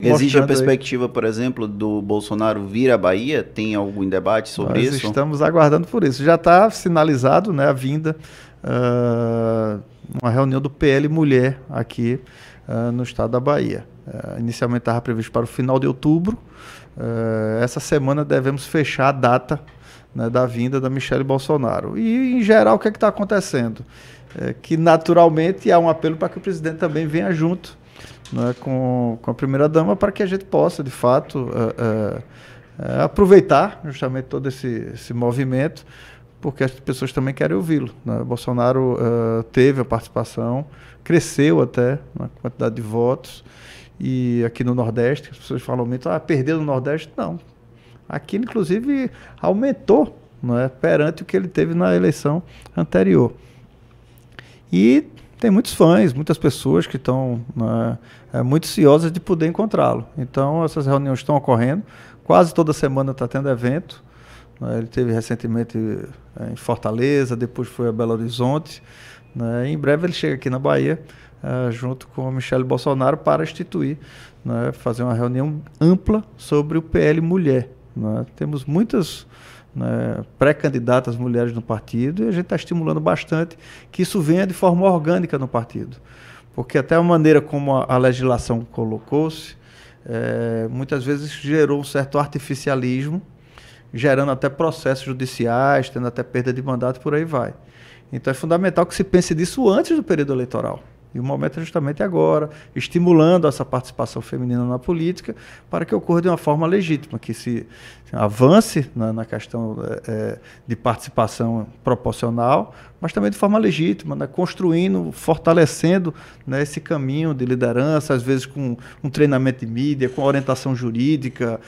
Exige a perspectiva, aí. por exemplo, do Bolsonaro vir à Bahia? Tem algum debate sobre Nós isso? Estamos aguardando por isso. Já está sinalizado né, a vinda, uh, uma reunião do PL Mulher aqui uh, no estado da Bahia. Uh, inicialmente estava previsto para o final de outubro. essa semana devemos fechar a data né, da vinda da Michelle Bolsonaro. E, em geral, o que é está acontecendo? É que, naturalmente, há um apelo para que o presidente também venha junto né, com, com a primeira-dama para que a gente possa, de fato, é, aproveitar justamente todo esse, esse movimento, porque as pessoas também querem ouvi-lo. Né? Bolsonaro uh, teve a participação, cresceu até na né, quantidade de votos, e aqui no Nordeste, as pessoas falam muito, ah, perdeu no Nordeste? Não. Aqui, inclusive, aumentou né, perante o que ele teve na eleição anterior. E tem muitos fãs, muitas pessoas que estão né, é, muito ansiosas de poder encontrá-lo. Então, essas reuniões estão ocorrendo. Quase toda semana está tendo evento. Né, ele teve recentemente é, em Fortaleza, depois foi a Belo Horizonte. Né, em breve ele chega aqui na Bahia, é, junto com Michele Bolsonaro, para instituir, né, fazer uma reunião ampla sobre o PL Mulher. Né. Temos muitas né, pré-candidatas mulheres no partido, e a gente está estimulando bastante que isso venha de forma orgânica no partido. Porque até a maneira como a, a legislação colocou-se, é, muitas vezes gerou um certo artificialismo, gerando até processos judiciais, tendo até perda de mandato, por aí vai. Então é fundamental que se pense disso antes do período eleitoral. E o momento é justamente agora, estimulando essa participação feminina na política para que ocorra de uma forma legítima, que se avance na, na questão é, de participação proporcional, mas também de forma legítima, né? construindo, fortalecendo né, esse caminho de liderança, às vezes com um treinamento de mídia, com orientação jurídica,